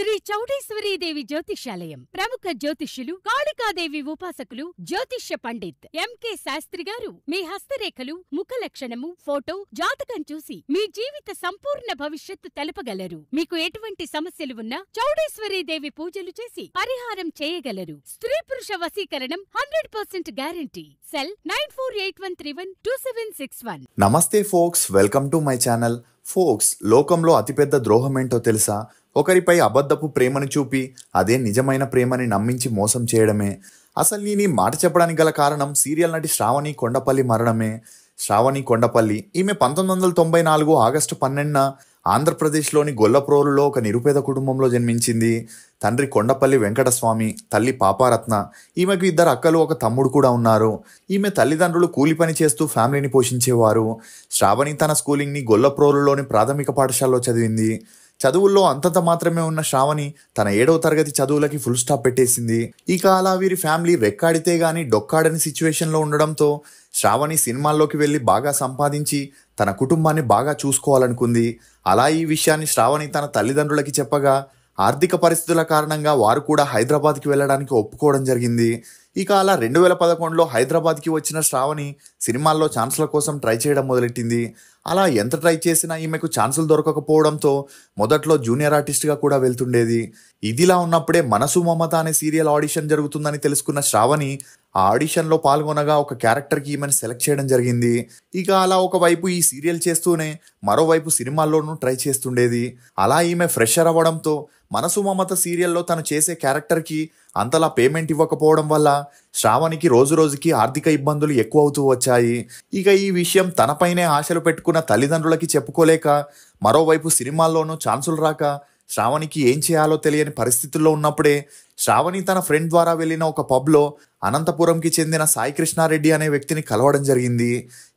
శ్రీ చౌడేశ్వరీదేవి జ్యోతిషాలయం ప్రముఖ జ్యోతిష్యులు కాళికాదేవి ఉపాసకులు జ్యోతిష్య పండిత్ ఎంకే శాస్త్రి గారు మీ హస్తరేఖలు ముఖ లక్షణము ఫోటో జాతకం చూసి మీ జీవిత సంపూర్ణ భవిష్యత్తు తెలపగలరు మీకు ఎటువంటి సమస్యలు ఉన్నా దేవి పూజలు చేసి పరిహారం చేయగలరు స్త్రీ పురుష వశీకరణం hundred percent guarantee cell nine four eight one three one two seven six one నమస్తే folks welcome to my channel folks లోకంలో అతిపెద్ద ద్రోహం ఏంటో తెలుసా ఒకరిపై అబద్ధపు ప్రేమను చూపి అదే నిజమైన ప్రేమని నమ్మించి మోసం చేయడమే అసలు నేను మాట చెప్పడానికి గల కారణం సీరియల్ నటి శ్రావణి కొండపల్లి మరణమే శ్రావణి కొండపల్లి ఈమె పంతొమ్మిది వందల తొంభై నాలుగు ఆగస్టు పన్నెండున ఆంధ్రప్రదేశ్లోని గొల్లప్రోలులో ఒక నిరుపేద కుటుంబంలో జన్మించింది తండ్రి కొండపల్లి వెంకటస్వామి తల్లి పాపారత్న ఈమెకు ఇద్దరు అక్కలు ఒక తమ్ముడు కూడా ఉన్నారు ఈమె తల్లిదండ్రులు కూలి పని చేస్తూ ఫ్యామిలీని పోషించేవారు శ్రావణి తన స్కూలింగ్ని గొల్లప్రోలులోని ప్రాథమిక పాఠశాలలో చదివింది చదువుల్లో అంతంత మాత్రమే ఉన్న శ్రావణి తన ఏడవ తరగతి చదువులకి ఫుల్ స్టాప్ పెట్టేసింది ఇక అలా వీరి ఫ్యామిలీ రెక్కాడితే గాని డొక్కాడని సిచ్యువేషన్లో ఉండడంతో శ్రావణి సినిమాల్లోకి వెళ్ళి బాగా సంపాదించి తన కుటుంబాన్ని బాగా చూసుకోవాలనుకుంది అలా ఈ విషయాన్ని శ్రావణి తన తల్లిదండ్రులకి చెప్పగా ఆర్థిక పరిస్థితుల కారణంగా వారు కూడా హైదరాబాద్కి వెళ్ళడానికి ఒప్పుకోవడం జరిగింది ఇక అలా రెండు వేల పదకొండులో హైదరాబాద్కి వచ్చిన శ్రావణి సినిమాల్లో ఛాన్స్ల కోసం ట్రై చేయడం మొదలెట్టింది అలా ఎంత ట్రై చేసినా ఈమెకు ఛాన్సులు దొరకకపోవడంతో మొదట్లో జూనియర్ ఆర్టిస్ట్గా కూడా వెళ్తుండేది ఇదిలా ఉన్నప్పుడే మనసు మమత అనే సీరియల్ ఆడిషన్ జరుగుతుందని తెలుసుకున్న శ్రావణి ఆ ఆడిషన్లో పాల్గొనగా ఒక క్యారెక్టర్కి ఈమెను సెలెక్ట్ చేయడం జరిగింది ఇక అలా ఒకవైపు ఈ సీరియల్ చేస్తూనే మరోవైపు సినిమాల్లోనూ ట్రై చేస్తుండేది అలా ఈమె ఫ్రెషర్ అవ్వడంతో మనసు మమత సీరియల్లో తను చేసే క్యారెక్టర్కి అంతలా పేమెంట్ ఇవ్వకపోవడం వల్ల శ్రావణికి రోజు రోజుకి ఆర్థిక ఇబ్బందులు ఎక్కువ అవుతూ వచ్చాయి ఇక ఈ విషయం తనపైనే ఆశలు పెట్టుకున్న తల్లిదండ్రులకి చెప్పుకోలేక మరోవైపు సినిమాల్లోనూ ఛాన్సులు రాక శ్రావణికి ఏం చేయాలో తెలియని పరిస్థితుల్లో ఉన్నప్పుడే శ్రావణి తన ఫ్రెండ్ ద్వారా వెళ్ళిన ఒక పబ్లో అనంతపురంకి చెందిన సాయి కృష్ణారెడ్డి అనే వ్యక్తిని కలవడం జరిగింది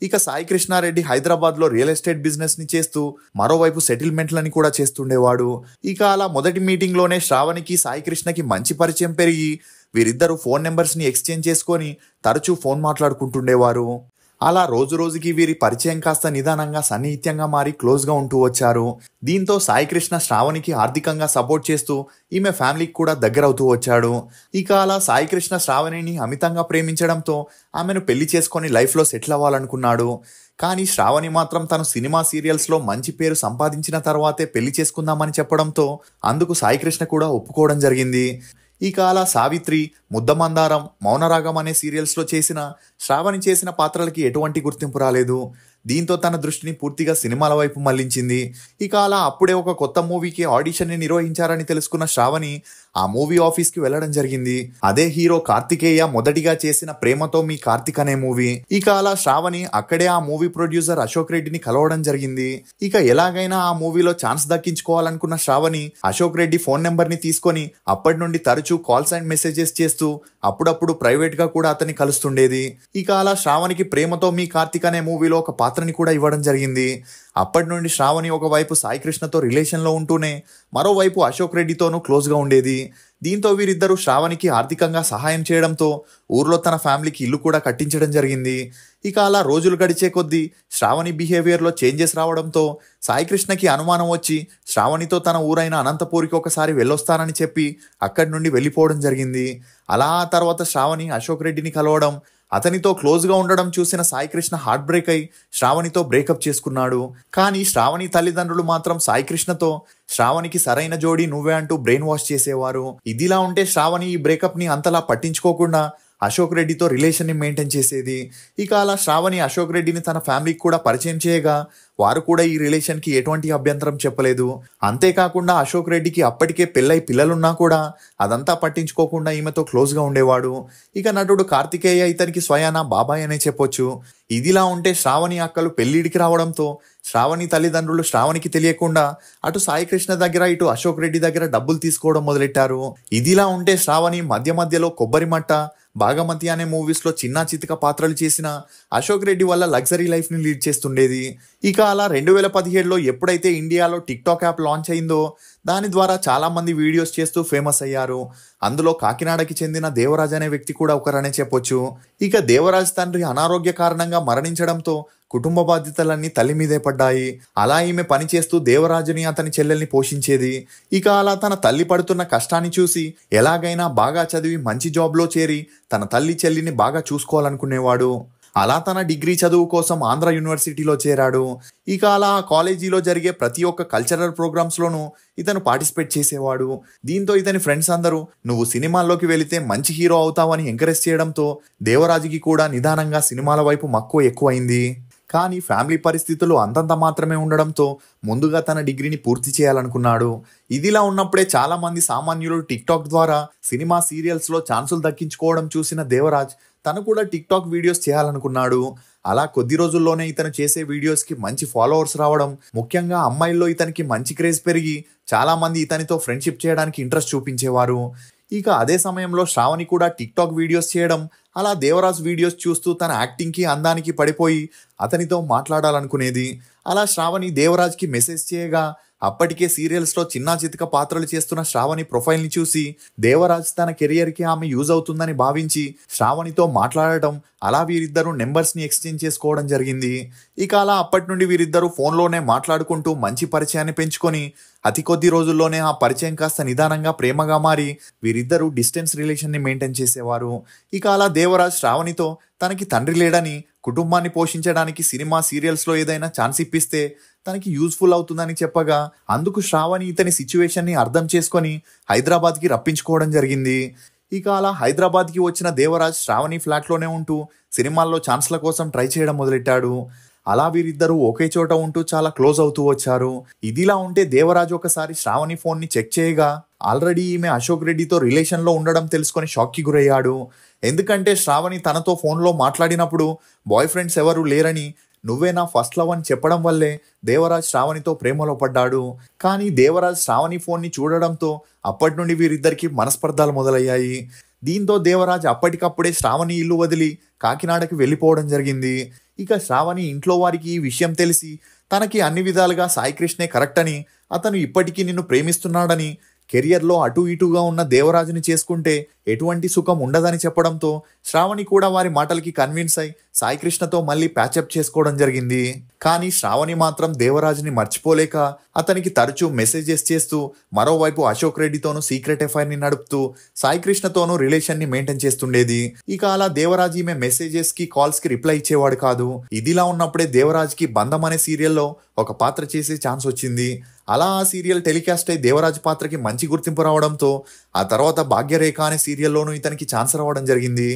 ఇక సాయి కృష్ణారెడ్డి హైదరాబాద్లో రియల్ ఎస్టేట్ బిజినెస్ని చేస్తూ మరోవైపు సెటిల్మెంట్లని కూడా చేస్తుండేవాడు ఇక అలా మొదటి మీటింగ్లోనే శ్రావణికి సాయి కృష్ణకి మంచి పరిచయం పెరిగి వీరిద్దరూ ఫోన్ నెంబర్స్ని ఎక్స్చేంజ్ చేసుకొని తరచూ ఫోన్ మాట్లాడుకుంటుండేవారు అలా రోజు రోజుకి వీరి పరిచయం కాస్త నిదానంగా సన్నిహిత్యంగా మారి క్లోజ్గా ఉంటూ వచ్చారు దీంతో సాయికృష్ణ శ్రావణికి ఆర్థికంగా సపోర్ట్ చేస్తూ ఈమె ఫ్యామిలీకి కూడా దగ్గర అవుతూ వచ్చాడు ఇక అలా సాయికృష్ణ శ్రావణిని అమితంగా ప్రేమించడంతో ఆమెను పెళ్లి చేసుకొని లైఫ్లో సెటిల్ అవ్వాలనుకున్నాడు కానీ శ్రావణి మాత్రం తను సినిమా సీరియల్స్లో మంచి పేరు సంపాదించిన తర్వాతే పెళ్లి చేసుకుందామని చెప్పడంతో అందుకు సాయికృష్ణ కూడా ఒప్పుకోవడం జరిగింది ఈ కాల సావిత్రి ముద్దమందారం మౌనరాగం అనే సీరియల్స్లో చేసిన శ్రావణి చేసిన పాత్రలకి ఎటువంటి గుర్తింపు రాలేదు దీంతో తన దృష్టిని పూర్తిగా సినిమాల వైపు మళ్లించింది ఇక అలా అప్పుడే ఒక కొత్త మూవీకి ని నిర్వహించారని తెలుసుకున్న శ్రావణి ఆ మూవీ ఆఫీస్ కి వెళ్లడం జరిగింది అదే హీరో కార్తికేయ మొదటిగా చేసిన ప్రేమతో మీ కార్తిక్ అనే మూవీ ఇక అలా శ్రావణి అక్కడే ఆ మూవీ ప్రొడ్యూసర్ అశోక్ రెడ్డిని కలవడం జరిగింది ఇక ఎలాగైనా ఆ మూవీలో ఛాన్స్ దక్కించుకోవాలనుకున్న శ్రావణి అశోక్ రెడ్డి ఫోన్ నెంబర్ ని తీసుకొని అప్పటి నుండి తరచూ కాల్స్ అండ్ మెసేజెస్ చేస్తూ అప్పుడప్పుడు ప్రైవేట్ గా కూడా అతన్ని కలుస్తుండేది ఇక అలా శ్రావణికి ప్రేమతో మీ కార్తిక్ అనే మూవీలో ఒక పాత్ర పాత్రని కూడా ఇవ్వడం జరిగింది అప్పటి నుండి శ్రావణి ఒకవైపు సాయికృష్ణతో రిలేషన్లో ఉంటూనే మరోవైపు అశోక్ రెడ్డితోనూ క్లోజ్గా ఉండేది దీంతో వీరిద్దరూ శ్రావణికి ఆర్థికంగా సహాయం చేయడంతో ఊర్లో తన ఫ్యామిలీకి ఇల్లు కూడా కట్టించడం జరిగింది ఇక అలా రోజులు గడిచే కొద్దీ శ్రావణి బిహేవియర్లో చేంజెస్ రావడంతో సాయికృష్ణకి అనుమానం వచ్చి శ్రావణితో తన ఊరైన అనంతపూర్కి ఒకసారి వెళ్ళొస్తానని చెప్పి అక్కడి నుండి వెళ్ళిపోవడం జరిగింది అలా తర్వాత శ్రావణి అశోక్ రెడ్డిని కలవడం అతనితో క్లోజ్గా ఉండడం చూసిన సాయికృష్ణ హార్ట్ బ్రేక్ అయి శ్రావణితో బ్రేకప్ చేసుకున్నాడు కానీ శ్రావణి తల్లిదండ్రులు మాత్రం సాయికృష్ణతో శ్రావణికి సరైన జోడి నువ్వే అంటూ బ్రెయిన్ వాష్ చేసేవారు ఇదిలా ఉంటే శ్రావణి ఈ బ్రేకప్ని అంతలా పట్టించుకోకుండా అశోక్ రెడ్డితో రిలేషన్ని మెయింటైన్ చేసేది ఇక అలా శ్రావణి అశోక్ రెడ్డిని తన ఫ్యామిలీకి కూడా పరిచయం చేయగా వారు కూడా ఈ రిలేషన్కి ఎటువంటి అభ్యంతరం చెప్పలేదు అంతేకాకుండా అశోక్ రెడ్డికి అప్పటికే పెళ్ళై పిల్లలున్నా కూడా అదంతా పట్టించుకోకుండా ఈమెతో క్లోజ్గా ఉండేవాడు ఇక నటుడు కార్తికేయ ఇతనికి స్వయాన బాబాయ్ అనే చెప్పొచ్చు ఇదిలా ఉంటే శ్రావణి అక్కలు పెళ్ళిడికి రావడంతో శ్రావణి తల్లిదండ్రులు శ్రావణికి తెలియకుండా అటు సాయికృష్ణ దగ్గర ఇటు అశోక్ రెడ్డి దగ్గర డబ్బులు తీసుకోవడం మొదలెట్టారు ఇదిలా ఉంటే శ్రావణి మధ్య మధ్యలో కొబ్బరి మట్ట భాగమతి అనే మూవీస్లో చిన్న చితిక పాత్రలు చేసిన అశోక్ రెడ్డి వల్ల లగ్జరీ లైఫ్ని లీడ్ చేస్తుండేది ఇక అలా రెండు వేల పదిహేడులో ఎప్పుడైతే ఇండియాలో టిక్టాక్ యాప్ లాంచ్ అయిందో దాని ద్వారా చాలామంది వీడియోస్ చేస్తూ ఫేమస్ అయ్యారు అందులో కాకినాడకి చెందిన దేవరాజ్ అనే వ్యక్తి కూడా ఒకరనే చెప్పొచ్చు ఇక దేవరాజ్ తండ్రి అనారోగ్య కారణంగా మరణించడంతో కుటుంబ బాధ్యతలన్నీ తల్లి మీదే పడ్డాయి అలా ఈమె పనిచేస్తూ దేవరాజుని అతని చెల్లెల్ని పోషించేది ఇక అలా తన తల్లి పడుతున్న కష్టాన్ని చూసి ఎలాగైనా బాగా చదివి మంచి జాబ్లో చేరి తన తల్లి చెల్లిని బాగా చూసుకోవాలనుకునేవాడు అలా తన డిగ్రీ చదువు కోసం ఆంధ్ర యూనివర్సిటీలో చేరాడు ఇక అలా కాలేజీలో జరిగే ప్రతి ఒక్క కల్చరల్ ప్రోగ్రామ్స్లోనూ ఇతను పార్టిసిపేట్ చేసేవాడు దీంతో ఇతని ఫ్రెండ్స్ అందరూ నువ్వు సినిమాల్లోకి వెళితే మంచి హీరో అవుతావని ఎంకరేజ్ చేయడంతో దేవరాజుకి కూడా నిదానంగా సినిమాల వైపు మక్కువ ఎక్కువైంది కానీ ఫ్యామిలీ పరిస్థితులు అంతంత మాత్రమే ఉండడంతో ముందుగా తన డిగ్రీని పూర్తి చేయాలనుకున్నాడు ఇదిలా ఉన్నప్పుడే చాలామంది సామాన్యులు టిక్టాక్ ద్వారా సినిమా సీరియల్స్లో ఛాన్సులు దక్కించుకోవడం చూసిన దేవరాజ్ తను కూడా టిక్టాక్ వీడియోస్ చేయాలనుకున్నాడు అలా కొద్ది రోజుల్లోనే ఇతను చేసే వీడియోస్కి మంచి ఫాలోవర్స్ రావడం ముఖ్యంగా అమ్మాయిల్లో ఇతనికి మంచి క్రేజ్ పెరిగి చాలామంది ఇతనితో ఫ్రెండ్షిప్ చేయడానికి ఇంట్రెస్ట్ చూపించేవారు ఇక అదే సమయంలో శ్రావణి కూడా టిక్టాక్ వీడియోస్ చేయడం అలా దేవరాజ్ వీడియోస్ చూస్తూ తన యాక్టింగ్కి అందానికి పడిపోయి అతనితో మాట్లాడాలనుకునేది అలా శ్రావణి దేవరాజ్కి మెసేజ్ చేయగా అప్పటికే సీరియల్స్లో చిన్నా చితక పాత్రలు చేస్తున్న శ్రావణి ప్రొఫైల్ని చూసి దేవరాజ్ తన కెరియర్కి ఆమె యూజ్ అవుతుందని భావించి శ్రావణితో మాట్లాడటం అలా వీరిద్దరూ నెంబర్స్ని ఎక్స్చేంజ్ చేసుకోవడం జరిగింది ఇక అలా అప్పటి నుండి వీరిద్దరూ ఫోన్లోనే మాట్లాడుకుంటూ మంచి పరిచయాన్ని పెంచుకొని అతి కొద్ది రోజుల్లోనే ఆ పరిచయం కాస్త నిదానంగా ప్రేమగా మారి వీరిద్దరూ డిస్టెన్స్ రిలేషన్ని మెయింటైన్ చేసేవారు ఇక అలా దేవరాజ్ శ్రావణితో తనకి తండ్రి లేడని కుటుంబాన్ని పోషించడానికి సినిమా సీరియల్స్లో ఏదైనా ఛాన్స్ ఇప్పిస్తే తనకి యూజ్ఫుల్ అవుతుందని చెప్పగా అందుకు శ్రావణి ఇతని సిచ్యువేషన్ని అర్థం చేసుకొని హైదరాబాద్కి రప్పించుకోవడం జరిగింది ఇక అలా హైదరాబాద్కి వచ్చిన దేవరాజ్ శ్రావణి ఫ్లాట్లోనే ఉంటూ సినిమాల్లో ఛాన్స్ల కోసం ట్రై చేయడం మొదలెట్టాడు అలా వీరిద్దరూ ఒకే చోట ఉంటూ చాలా క్లోజ్ అవుతూ వచ్చారు ఇదిలా ఉంటే దేవరాజు ఒకసారి శ్రావణి ఫోన్ని చెక్ చేయగా ఆల్రెడీ ఈమె అశోక్ రెడ్డితో రిలేషన్లో ఉండడం తెలుసుకొని షాక్కి గురయ్యాడు ఎందుకంటే శ్రావణి తనతో ఫోన్లో మాట్లాడినప్పుడు బాయ్ ఫ్రెండ్స్ ఎవరు లేరని నువ్వే నా ఫస్ట్ లవ్ అని చెప్పడం వల్లే దేవరాజ్ శ్రావణితో ప్రేమలో పడ్డాడు కానీ దేవరాజ్ శ్రావణి ఫోన్ని చూడడంతో అప్పటి నుండి వీరిద్దరికి మనస్పర్ధాలు మొదలయ్యాయి దీంతో దేవరాజు అప్పటికప్పుడే శ్రావణి ఇల్లు వదిలి కాకినాడకి వెళ్ళిపోవడం జరిగింది ఇక శ్రావణి ఇంట్లో వారికి ఈ విషయం తెలిసి తనకి అన్ని విధాలుగా సాయికృష్ణే కరెక్ట్ అని అతను ఇప్పటికీ నిన్ను ప్రేమిస్తున్నాడని కెరియర్లో అటు ఇటుగా ఉన్న దేవరాజుని చేసుకుంటే ఎటువంటి సుఖం ఉండదని చెప్పడంతో శ్రావణి కూడా వారి మాటలకి కన్విన్స్ అయి సాయికృష్ణతో మళ్ళీ ప్యాచప్ చేసుకోవడం జరిగింది కానీ శ్రావణి మాత్రం దేవరాజుని మర్చిపోలేక అతనికి తరచూ మెసేజెస్ చేస్తూ మరోవైపు అశోక్ రెడ్డితోనూ సీక్రెట్ ఎఫ్ఐఆర్ని నడుపుతూ సాయికృష్ణతోనూ రిలేషన్ని మెయింటైన్ చేస్తుండేది ఇక అలా దేవరాజు ఈమె మెసేజెస్కి కాల్స్కి రిప్లై ఇచ్చేవాడు కాదు ఇదిలా ఉన్నప్పుడే దేవరాజ్కి బంధం అనే సీరియల్లో ఒక పాత్ర చేసే ఛాన్స్ వచ్చింది అలా ఆ సీరియల్ టెలికాస్ట్ అయి దేవరాజు పాత్రకి మంచి గుర్తింపు రావడంతో ఆ తర్వాత భాగ్యరేఖ అనే సీరియల్లోనూ ఇతనికి ఛాన్స్ రావడం జరిగింది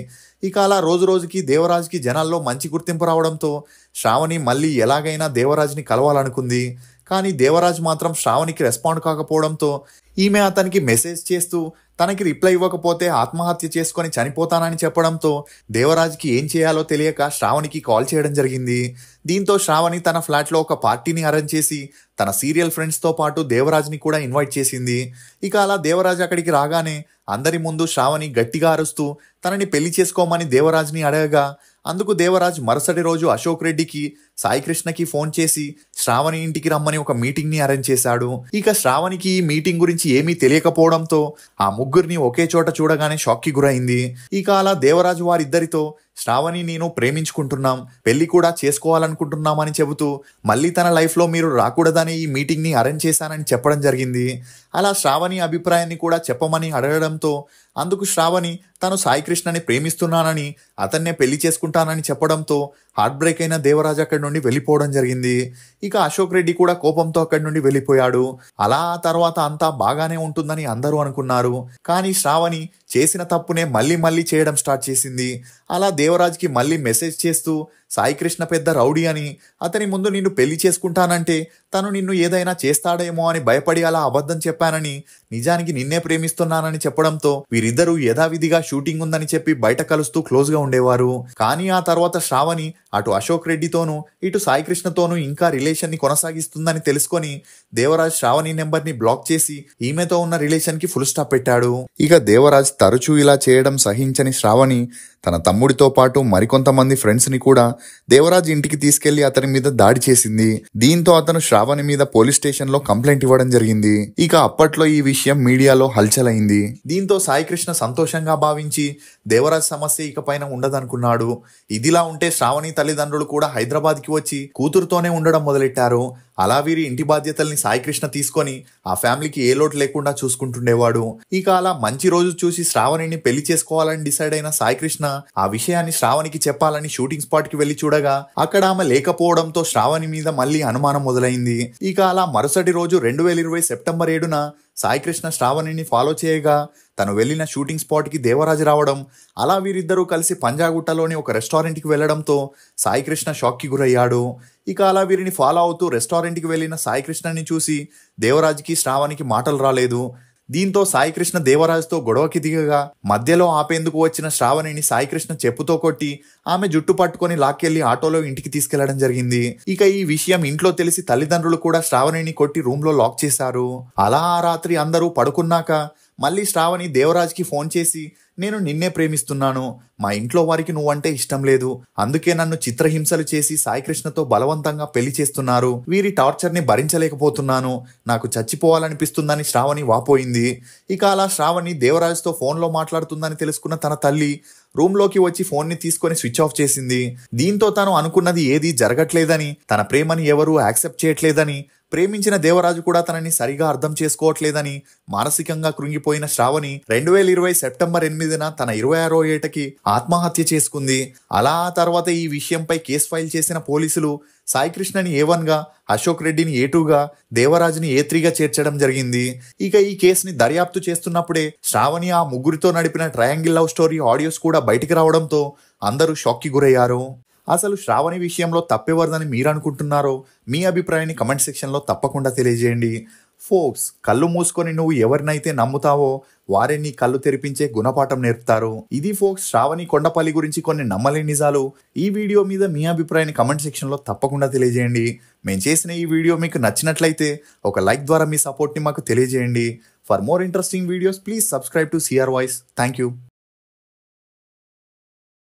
ఇక అలా రోజు రోజుకి దేవరాజ్కి జనాల్లో మంచి గుర్తింపు రావడంతో శ్రావణి మళ్ళీ ఎలాగైనా దేవరాజుని కలవాలనుకుంది కానీ దేవరాజ్ మాత్రం శ్రావణికి రెస్పాండ్ కాకపోవడంతో ఈమె అతనికి మెసేజ్ చేస్తూ తనకి రిప్లై ఇవ్వకపోతే ఆత్మహత్య చేసుకొని చనిపోతానని చెప్పడంతో దేవరాజ్కి ఏం చేయాలో తెలియక శ్రావణికి కాల్ చేయడం జరిగింది దీంతో శ్రావణి తన ఫ్లాట్లో ఒక పార్టీని అరేంజ్ చేసి తన సీరియల్ ఫ్రెండ్స్తో పాటు దేవరాజ్ని కూడా ఇన్వైట్ చేసింది ఇక అలా దేవరాజ్ అక్కడికి రాగానే అందరి ముందు శ్రావణి గట్టిగా అరుస్తూ తనని పెళ్లి చేసుకోమని దేవరాజుని అడగగా అందుకు దేవరాజ్ మరుసటి రోజు అశోక్ రెడ్డికి సాయికృష్ణకి ఫోన్ చేసి శ్రావణి ఇంటికి రమ్మని ఒక మీటింగ్ ని అరేంజ్ చేశాడు ఇక శ్రావణికి ఈ మీటింగ్ గురించి ఏమీ తెలియకపోవడంతో ఆ ముగ్గురిని ఒకే చోట చూడగానే షాక్ కి గురైంది ఇక అలా దేవరాజు వారిద్దరితో శ్రావణి నేను ప్రేమించుకుంటున్నాం పెళ్లి కూడా చేసుకోవాలనుకుంటున్నామని చెబుతూ మళ్ళీ తన లైఫ్లో మీరు రాకూడదని ఈ మీటింగ్ని అరేంజ్ చేశానని చెప్పడం జరిగింది అలా శ్రావణి అభిప్రాయాన్ని కూడా చెప్పమని అడగడంతో అందుకు శ్రావణి తను సాయికృష్ణని ప్రేమిస్తున్నానని అతన్నే పెళ్లి చేసుకుంటానని చెప్పడంతో హార్ట్ బ్రేక్ అయిన దేవరాజు అక్కడి నుండి వెళ్ళిపోవడం జరిగింది ఇక అశోక్ రెడ్డి కూడా కోపంతో అక్కడి నుండి వెళ్ళిపోయాడు అలా ఆ తర్వాత అంతా బాగానే ఉంటుందని అందరూ అనుకున్నారు కానీ శ్రావణి చేసిన తప్పునే మళ్ళీ మళ్ళీ చేయడం స్టార్ట్ చేసింది అలా దేవ దేవరాజ్కి మళ్ళీ మెసేజ్ చేస్తూ సాయికృష్ణ పెద్ద రౌడీ అని అతని ముందు నిన్ను పెళ్లి చేసుకుంటానంటే తను నిన్ను ఏదైనా చేస్తాడేమో అని భయపడి అలా అబద్ధం చెప్పానని నిజానికి నిన్నే ప్రేమిస్తున్నానని చెప్పడంతో వీరిద్దరూ యథావిధిగా షూటింగ్ ఉందని చెప్పి బయట కలుస్తూ క్లోజ్గా ఉండేవారు కానీ ఆ తర్వాత శ్రావణి అటు అశోక్ రెడ్డితోనూ ఇటు సాయికృష్ణతోనూ ఇంకా రిలేషన్ని కొనసాగిస్తుందని తెలుసుకొని దేవరాజ్ శ్రావణి నెంబర్ని బ్లాక్ చేసి ఈమెతో ఉన్న రిలేషన్కి ఫుల్ స్టాప్ పెట్టాడు ఇక దేవరాజ్ తరచూ ఇలా చేయడం సహించని శ్రావణి తన తమ్ముడితో పాటు మరికొంతమంది ఫ్రెండ్స్ని కూడా దేవరాజ్ ఇంటికి తీసుకెళ్లి అతని మీద దాడి చేసింది దీంతో అతను శ్రావణి మీద పోలీస్ స్టేషన్ లో కంప్లైంట్ ఇవ్వడం జరిగింది ఇక అప్పట్లో ఈ విషయం మీడియాలో హల్చలైంది దీంతో సాయికృష్ణ సంతోషంగా భావించి దేవరాజ్ సమస్య ఇక పైన ఉండదనుకున్నాడు ఇదిలా ఉంటే శ్రావణి తల్లిదండ్రులు కూడా హైదరాబాద్ కి వచ్చి కూతురుతోనే ఉండడం మొదలెట్టారు అలా వీరి ఇంటి బాధ్యతల్ని సాయికృష్ణ తీసుకొని ఆ ఫ్యామిలీకి ఏ లోటు లేకుండా చూసుకుంటుండేవాడు ఇక అలా మంచి రోజు చూసి శ్రావణిని పెళ్లి చేసుకోవాలని డిసైడ్ అయిన సాయికృష్ణ ఆ విషయాన్ని శ్రావణికి చెప్పాలని షూటింగ్ స్పాట్ కి వెళ్లి చూడగా అక్కడ ఆమె లేకపోవడంతో శ్రావణి మీద మళ్ళీ అనుమానం మొదలైంది ఇక అలా మరుసటి రోజు రెండు వేల ఇరవై సెప్టెంబర్ ఏడున సాయికృష్ణ శ్రావణిని ఫాలో చేయగా తను వెళ్ళిన షూటింగ్ స్పాట్కి దేవరాజు రావడం అలా వీరిద్దరూ కలిసి పంజాగుట్టలోని ఒక రెస్టారెంట్కి వెళ్లడంతో సాయికృష్ణ షాక్కి గురయ్యాడు ఇక అలా వీరిని ఫాలో అవుతూ రెస్టారెంట్కి వెళ్ళిన సాయికృష్ణని చూసి దేవరాజుకి శ్రావణికి మాటలు రాలేదు దీంతో సాయికృష్ణ దేవరాజుతో గొడవకి దిగగా మధ్యలో ఆపేందుకు వచ్చిన శ్రావణిని సాయికృష్ణ చెప్పుతో కొట్టి ఆమె జుట్టు పట్టుకొని లాక్కెళ్లి ఆటోలో ఇంటికి తీసుకెళ్లడం జరిగింది ఇక ఈ విషయం ఇంట్లో తెలిసి తల్లిదండ్రులు కూడా శ్రావణిని కొట్టి రూమ్ లో లాక్ చేశారు అలా ఆ రాత్రి అందరూ పడుకున్నాక మళ్ళీ శ్రావణి దేవరాజ్కి ఫోన్ చేసి నేను నిన్నే ప్రేమిస్తున్నాను మా ఇంట్లో వారికి నువ్వంటే ఇష్టం లేదు అందుకే నన్ను చిత్రహింసలు చేసి సాయికృష్ణతో బలవంతంగా పెళ్లి చేస్తున్నారు వీరి టార్చర్ని భరించలేకపోతున్నాను నాకు చచ్చిపోవాలనిపిస్తుందని శ్రావణి వాపోయింది ఇక అలా శ్రావణి దేవరాజ్తో ఫోన్లో మాట్లాడుతుందని తెలుసుకున్న తన తల్లి రూమ్లోకి వచ్చి ఫోన్ని తీసుకొని స్విచ్ ఆఫ్ చేసింది దీంతో తాను అనుకున్నది ఏదీ జరగట్లేదని తన ప్రేమని ఎవరూ యాక్సెప్ట్ చేయట్లేదని ప్రేమించిన దేవరాజు కూడా తనని సరిగా అర్థం చేసుకోవట్లేదని మానసికంగా కృంగిపోయిన శ్రావణి రెండు వేల ఇరవై సెప్టెంబర్ ఎనిమిదిన తన ఇరవై ఆరో ఏటకి ఆత్మహత్య చేసుకుంది అలా తర్వాత ఈ విషయంపై కేసు ఫైల్ చేసిన పోలీసులు సాయికృష్ణని ఏ వన్గా అశోక్ రెడ్డిని ఏ టూగా దేవరాజుని ఏ త్రీగా చేర్చడం జరిగింది ఇక ఈ కేసుని దర్యాప్తు చేస్తున్నప్పుడే శ్రావణి ఆ ముగ్గురితో నడిపిన ట్రయాంగిల్ లవ్ స్టోరీ ఆడియోస్ కూడా బయటికి రావడంతో అందరూ షాక్కి గురయ్యారు అసలు శ్రావణి విషయంలో తప్పెవరిదని మీరు అనుకుంటున్నారో మీ అభిప్రాయాన్ని కమెంట్ సెక్షన్లో తప్పకుండా తెలియజేయండి ఫోక్స్ కళ్ళు మూసుకొని నువ్వు ఎవరినైతే నమ్ముతావో వారే నీ కళ్ళు తెరిపించే గుణపాఠం నేర్పుతారు ఇది ఫోక్స్ శ్రావణి కొండపల్లి గురించి కొన్ని నమ్మలేని నిజాలు ఈ వీడియో మీద మీ అభిప్రాయాన్ని కమెంట్ సెక్షన్లో తప్పకుండా తెలియజేయండి మేము చేసిన ఈ వీడియో మీకు నచ్చినట్లయితే ఒక లైక్ ద్వారా మీ సపోర్ట్ని మాకు తెలియజేయండి for more interesting videos please subscribe to CR voice thank you